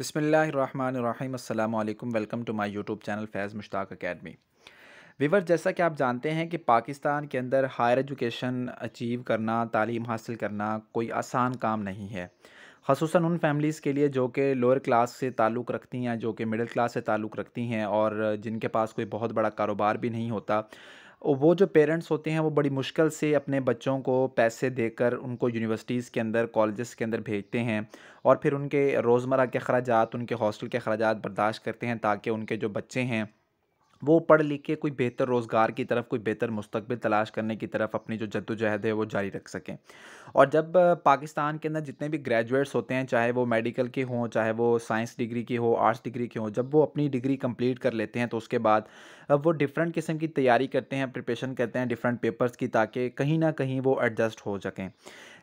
अल्लाम welcome to my YouTube channel Faiz Mushtaq Academy viewer जैसा कि आप जानते हैं कि पाकिस्तान के अंदर हायर एजुकेशन अचीव करना तालीम हासिल करना कोई आसान काम नहीं है खसूस उन फैमिलीज़ के लिए जो कि लोअर क्लास से ताल्लुक़ रखती हैं जो कि मिडिल क्लास से ताल्लुक़ रखती हैं और जिनके पास कोई बहुत बड़ा कारोबार भी नहीं होता वो जो पेरेंट्स होते हैं वो बड़ी मुश्किल से अपने बच्चों को पैसे देकर उनको यूनिवर्सिटीज़ के अंदर कॉलेज़ के अंदर भेजते हैं और फिर उनके रोज़मर्रा के अखराज उनके हॉस्टल के अखराज बर्दाश्त करते हैं ताकि उनके जो बच्चे हैं वो पढ़ लिख के कोई बेहतर रोज़गार की तरफ कोई बेहतर मुस्तबिल तलाश करने की तरफ अपनी जो जद्दोजहद है वो जारी रख सकें और जब पाकिस्तान के अंदर जितने भी ग्रेजुएट्स होते हैं चाहे वो मेडिकल के हों चाहे वो साइंस डिग्री की हो आर्ट्स डिग्री की हो जब वो अपनी डिग्री कंप्लीट कर लेते हैं तो उसके बाद वो डिफरेंट किस्म की तैयारी करते हैं प्रिपरेशन करते हैं डिफरेंट पेपर्स की ताकि कहीं ना कहीं वो एडजस्ट हो सकें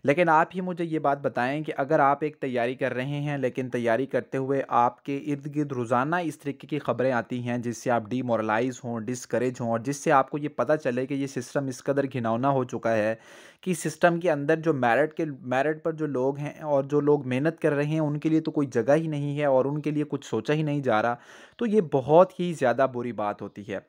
लेकिन आप ही मुझे ये बात बताएं कि अगर आप एक तैयारी कर रहे हैं लेकिन तैयारी करते हुए आपके इर्द गिर्द रोज़ाना इस तरीके की खबरें आती हैं जिससे आप डीमोरलाइज हों डिसकरेज हों और जिससे आपको ये पता चले कि ये सिस्टम इस कदर घिनौना हो चुका है कि सिस्टम के अंदर जो मैरिट के मैरिट पर जो लोग हैं और जो लोग मेहनत कर रहे हैं उनके लिए तो कोई जगह ही नहीं है और उनके लिए कुछ सोचा ही नहीं जा रहा तो ये बहुत ही ज़्यादा बुरी बात होती है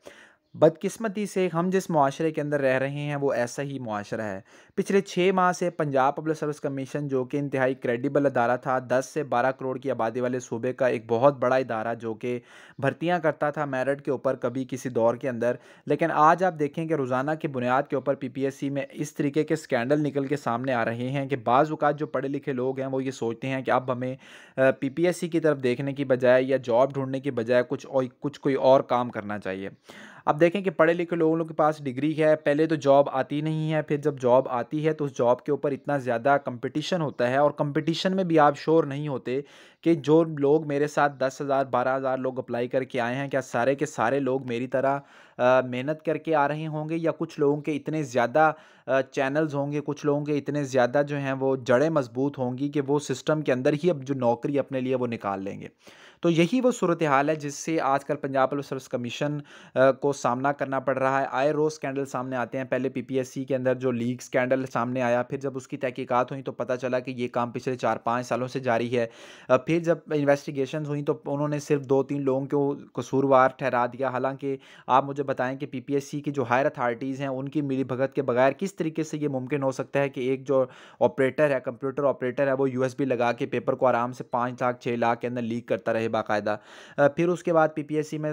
बदकिस्मती से हम जिस माशरे के अंदर रह रहे हैं वो ऐसा ही माशरा है पिछले छः माह से पंजाब पब्लिक सर्विस कमीशन जो कि इंतहाई क्रेडिबल अदारा था दस से बारह करोड़ की आबादी वाले सूबे का एक बहुत बड़ा इदारा जो कि भर्तियां करता था मेरिट के ऊपर कभी किसी दौर के अंदर लेकिन आज आप देखें कि रोज़ाना की बुनियाद के ऊपर पी में इस तरीके के स्कैंडल निकल के सामने आ रहे हैं कि बाज़ात जो पढ़े लिखे लोग हैं वो ये सोचते हैं कि अब हमें पी की तरफ देखने की बजाय या जॉब ढूंढने की बजाय कुछ और कुछ कोई और काम करना चाहिए अब देखें कि पढ़े लिखे लोगों के पास डिग्री है पहले तो जॉब आती नहीं है फिर जब जॉब आती है तो उस जॉब के ऊपर इतना ज़्यादा कंपटीशन होता है और कंपटीशन में भी आप श्योर नहीं होते कि जो लोग मेरे साथ दस हज़ार बारह हज़ार लोग अप्लाई करके आए हैं क्या सारे के सारे लोग मेरी तरह मेहनत करके आ रहे होंगे या कुछ लोगों के इतने ज़्यादा चैनल्स होंगे कुछ लोगों के इतने ज़्यादा जो हैं वो जड़ें मजबूत होंगी कि वो सिस्टम के अंदर ही अब जो नौकरी अपने लिए वो निकाल लेंगे तो यही वो सूरत हाल है जिससे आजकल पंजाब पब्लिक सर्विस कमीशन को सामना करना पड़ रहा है आए रोज़ स्कैंडल सामने आते हैं पहले पीपीएससी के अंदर जो लीग स्कैंडल सामने आया फिर जब उसकी तहकीकात हुई तो पता चला कि ये काम पिछले चार पाँच सालों से जारी है फिर जब इन्वेस्टिगेशन हुई तो उन्होंने सिर्फ दो तीन लोगों को कसूरवार ठहरा दिया हालांकि आप मुझे बताएं कि पीपीएससी की जो हायर अथॉरिटीज़ हैं उनकी मिली भगत के बगैर किस तरीके से ये मुमकिन हो सकता है कि एक जो ऑपरेटर है कंप्यूटर ऑपरेटर है वो यूएसबी लगा के पेपर को आराम से पाँच लाख छः लाख के अंदर लीक करता रहे बाकायदा फिर उसके बाद पी में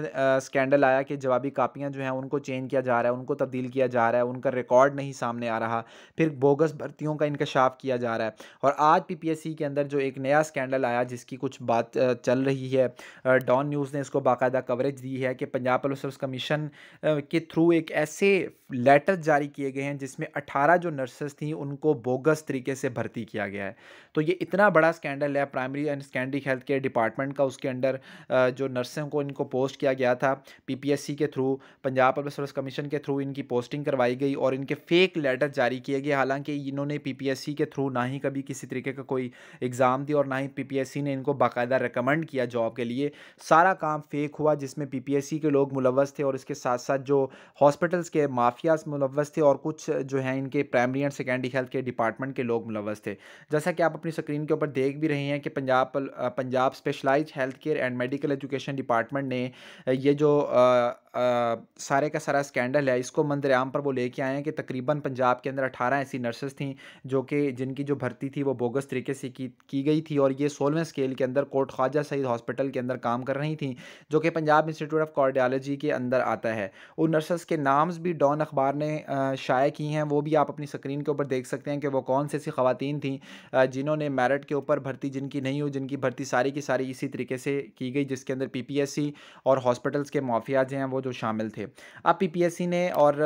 स्कैंडल आया कि जवाबी कापियाँ जो हैं उनको चेंज किया जा रहा है उनको तब्दील किया जा रहा है उनका रिकॉर्ड नहीं सामने आ रहा फिर बोगस भर्तियों का इंकशाफ किया जा रहा है और आज पी के अंदर जो एक नया स्कैंडल आया जिसकी कुछ बात चल रही है डॉन न्यूज़ ने इसको बाकायदा कवरेज दी है कि पंजाब पुलिस कमीशन के थ्रू एक ऐसे लेटर्स जारी किए गए हैं जिसमें 18 जो नर्सेस थी उनको बोगस तरीके से भर्ती किया गया है तो ये इतना बड़ा स्कैंडल है primary and secondary health care department का उसके अंडर जो नर्सों को इनको पोस्ट किया गया था पीपीएससी के through Punjab public service commission के थ्रू इनकी पोस्टिंग करवाई गई और इनके फेक लेटर जारी किए गए हालांकि इन्होंने पी के थ्रू ना ही कभी किसी तरीके का कोई एग्ज़ाम दिया और ना ही पी ने इनको बाकायदा रिकमेंड किया जॉब के लिए सारा काम फेक हुआ जिसमें पी के लोग मुलवस थे और इसके साथ साथ जो हॉस्पिटल्स के माफ माफिया मुलवस थे और कुछ जो है इनके प्राइमरी एंड सेकेंडरी हेल्थ के डिपार्टमेंट के लोग मुलवस थे जैसा कि आप अपनी स्क्रीन के ऊपर देख भी रहे हैं कि Punjab Punjab specialize health care and medical education department ने ये जो सारे का सारा स्कैंडल है इसको मंदरेआम पर वो लेके आए हैं कि तकरीबन पंजाब के अंदर अठारह ऐसी नर्सेस थी जो कि जिनकी जो भर्ती थी वो बोगस तरीके से की की गई थी और ये सोलवें स्केल के अंदर कोट ख्वाजा सईद हॉस्पिटल के अंदर काम कर रही थी जो कि पंजाब इंस्टीट्यूट ऑफ कार्डियालॉजी के अंदर आता है उन नर्सेस के नाम्स भी डॉन अखबार ने शाये की हैं वो भी आप अपनी स्क्रीन के ऊपर देख सकते हैं कि वो कौन सी ऐसी ख़वान थी जिन्होंने मेरिट के ऊपर भर्ती जिनकी नहीं हुई जिनकी भर्ती सारी की सारी इसी तरीके से की गई जिसके अंदर पी और हॉस्पिटल्स के माफियाज हैं वो जो शामिल थे अब पीपीएससी ने और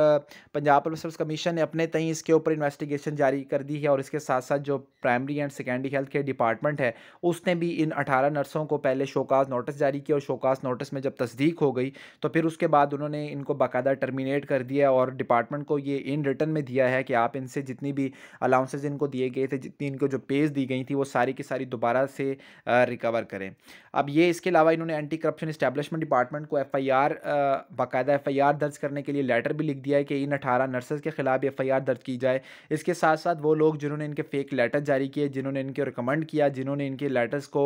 पंजाब पब्लिक सर्विस कमीशन ने अपने तई इसके ऊपर इन्वेस्टिगेशन जारी कर दी है और इसके साथ साथ जो primary and secondary health care department है उसने भी इन अठारह नर्सों को पहले शोकाज नोटिस जारी किया और शोकाज नोटिस में जब तस्दीक हो गई तो फिर उसके बाद उन्होंने इनको बाकायदा टर्मिनेट कर दिया और डिपार्टमेंट को ये इन रिटर्न में दिया है कि आप इनसे जितनी भी अलाउंसेज इनको दिए गए थे जितनी इनको जो पेज दी गई थी वो सारी की सारी दोबारा से रिकवर करें अब ये इसके अलावा इन्होंने एंटी करप्शन इस्टेब्लिशमेंट डिपार्टमेंट को एफ आई आर बाकायदा एफ़ आई आर दर्ज करने के लिए लेटर भी लिख दिया है कि इन अठारह नर्सेज के खिलाफ एफ़ आई आर दर्ज की जाए इसके साथ साथ वो लोग जिन्होंने इनके फेक लेटर जारी किए जिन्होंने इनके रिकमेंड किया जिन्होंने इनके लेटर्स को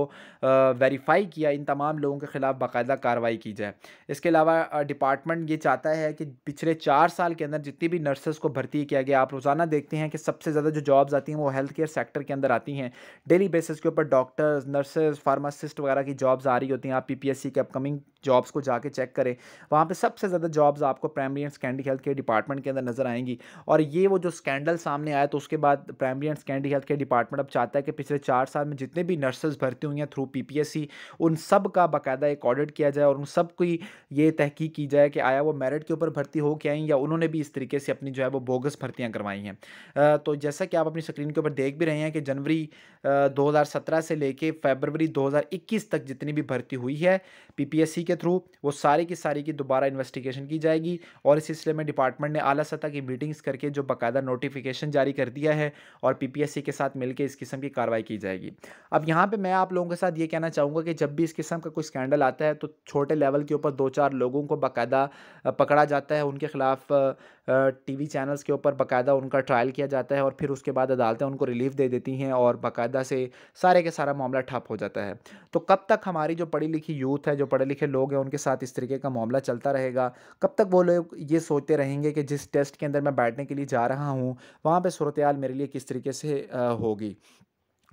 वेरीफाई किया इन तमाम लोगों के खिलाफ बाकायदा कार्रवाई की जाए इसके अलावा डिपार्टमेंट ये चाहता है कि पिछले चार साल के अंदर जितनी भी नर्सेज को भर्ती किया गया आप रोज़ाना देखते हैं कि सबसे ज़्यादा जो जॉब्स आती हैं वो हेल्थ केयर सेक्टर के अंदर आती हैं डेली बेसिस के ऊपर डॉक्टर्स नर्सेज फार्मासिस्ट वगैरह की जॉब्स आ रही होती हैं आप सी के अपकमिंग जॉब्स को जाके चेक करें वहाँ जहाँ पे सबसे ज़्यादा जॉब्स आपको primary and secondary health care department के अंदर नजर आएंगी और ये वो जो स्कैंडल सामने आया तो उसके बाद primary and secondary health care department अब चाहता है कि पिछले चार साल में जितने भी नर्सेज भर्ती हुई हैं थ्रू पी उन सब का बाकायदा एक ऑडिट किया जाए और उन सब की ये तहकीक की जाए कि आया वो मेरिट के ऊपर भर्ती हो के आई या उन्होंने भी इस तरीके से अपनी जो है वो बोगस भर्तियाँ करवाई हैं तो जैसा कि आप अपनी स्क्रीन के ऊपर देख भी रहे हैं कि जनवरी सत्रह से लेके हजार इक्कीस तक जितनी भी भर्ती हुई है सी के थ्रू वो सारी की सारी की दोबारा दोबारा इन्वेस्टिगेशन की जाएगी और इस सिलसिले में डिपार्टमेंट ने आला सतह की मीटिंग्स करके जो बाकायदा नोटिफिकेशन जारी कर दिया है और पीपीएससी के साथ मिलकर इस किस्म की कार्रवाई की जाएगी अब यहाँ पर मैं आप लोगों के साथ ये कहना चाहूँगा कि जब भी इस किस्म का कोई स्कैंडल आता है तो छोटे लेवल के ऊपर दो चार लोगों को बाकायदा पकड़ा जाता है उनके खिलाफ टीवी चैनल्स के ऊपर बाकायदा उनका ट्रायल किया जाता है और फिर उसके बाद अदालतें उनको रिलीफ दे देती हैं और बाकायदा से सारे के सारा मामला ठप हो जाता है तो कब तक हमारी जो पढ़ी लिखी यूथ है जो पढ़े लिखे लोग हैं उनके साथ इस तरीके का मामला चलता रहेगा कब तक वो लोग ये सोचते रहेंगे कि जिस टेस्ट के अंदर मैं बैठने के लिए जा रहा हूँ वहाँ पर सूरत मेरे लिए किस तरीके से होगी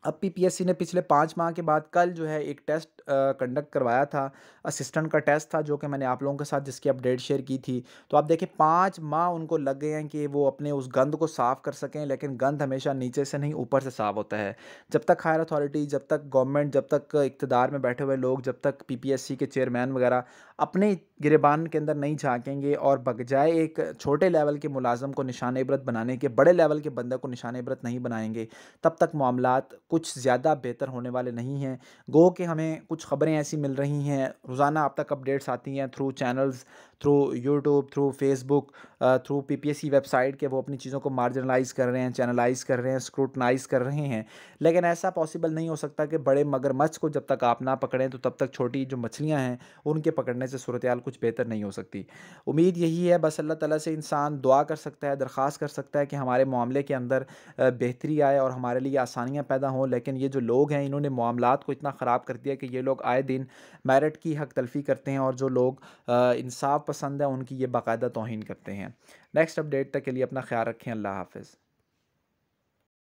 अब पीपीएससी ने पिछले पाँच माह के बाद कल जो है एक टेस्ट कंडक्ट करवाया था असिस्टेंट का टेस्ट था जो कि मैंने आप लोगों के साथ जिसकी अपडेट शेयर की थी तो आप देखें पाँच माह उनको लग गए हैं कि वो अपने उस गंद को साफ़ कर सकें लेकिन गंद हमेशा नीचे से नहीं ऊपर से साफ होता है जब तक हायर अथॉरिटी जब तक गवर्नमेंट जब तक इकतदार में बैठे हुए लोग जब तक पी के चेयरमैन वगैरह अपने गिरबान के अंदर नहीं झाँकेंगे और बगजाए एक छोटे लेवल के मुलाजम को निशान इबरत बनाने के बड़े लेवल के बंदे को निशान इबरत नहीं बनाएंगे तब तक मामला कुछ ज़्यादा बेहतर होने वाले नहीं हैं गो के हमें कुछ खबरें ऐसी मिल रही हैं रोज़ाना अब तक अपडेट्स आती हैं through channels through YouTube through Facebook through PPSC website के वो अपनी चीज़ों को मार्जिनलाइज कर रहे हैं चैनलाइज कर रहे हैं स्क्रूटनाइज कर रहे हैं लेकिन ऐसा पॉसिबल नहीं हो सकता कि बड़े मगरमच्छ को जब तक आप ना पकड़ें तो तब तक छोटी जो मछलियाँ हैं उनके पकड़ने से सूरत कुछ बेहतर नहीं हो सकती उम्मीद यही है बस अल्लाह तला से इंसान दुआ कर सकता है दरख्वास्त कर सकता है कि हमारे मामले के अंदर बेहतरी आए और हमारे लिए आसानियाँ पैदा हों लेकिन ये जो लोग हैं इन्होंने मामला को इतना ख़राब कर दिया कि ये लोग आए दिन मेरिट की हक तलफी करते हैं और जो लोग इंसाफ पसंद है उनकी ये बाकायदा तोहन करते हैं नेक्स्ट अपडेट तक के लिए अपना ख्याल रखें अल्लाह हाफिज़